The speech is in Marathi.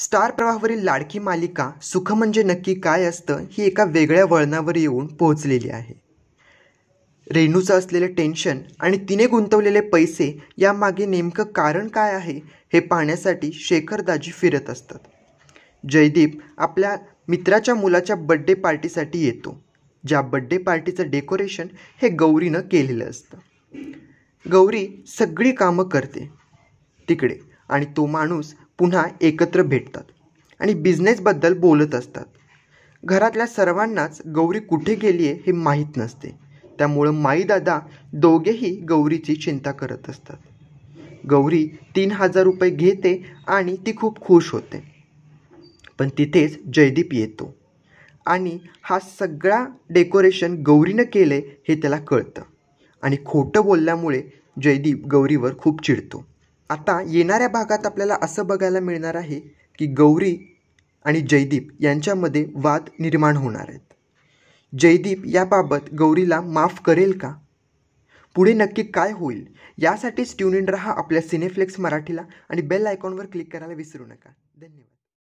स्टार प्रवाहवरील लाडकी मालिका सुख म्हणजे नक्की काय असतं ही एका वेगळ्या वळणावर येऊन पोहोचलेली आहे रेणूचं असलेलं टेन्शन आणि तिने गुंतवलेले पैसे यामागे नेमकं कारण काय आहे हे पाहण्यासाठी शेखरदाजी फिरत असतात जयदीप आपल्या मित्राच्या मुलाच्या बड्डे पार्टीसाठी येतो ज्या बड्डे पार्टीचं डेकोरेशन हे गौरीनं केलेलं असतं गौरी सगळी कामं करते तिकडे आणि तो माणूस पुन्हा एकत्र भेटतात आणि बिझनेसबद्दल बोलत असतात घरातल्या सर्वांनाच गौरी कुठे गेली आहे हे माहीत नसते त्यामुळं माईदादा दोघेही गौरीची चिंता करत असतात गौरी तीन हजार रुपये घेते आणि ती खूप खुश होते पण तिथेच जयदीप येतो आणि हा सगळा डेकोरेशन गौरीनं केलं हे त्याला कळतं आणि खोटं बोलल्यामुळे जयदीप गौरीवर खूप चिडतो आता येणाऱ्या भागात आपल्याला असं बघायला मिळणार आहे की गौरी आणि जयदीप यांच्यामध्ये वाद निर्माण होणार आहेत जयदीप याबाबत गौरीला माफ करेल का पुढे नक्की काय होईल यासाठीच ट्यून इन रहा आपल्या सिनेफ्लेक्स मराठीला आणि बेल आयकॉनवर क्लिक करायला विसरू नका धन्यवाद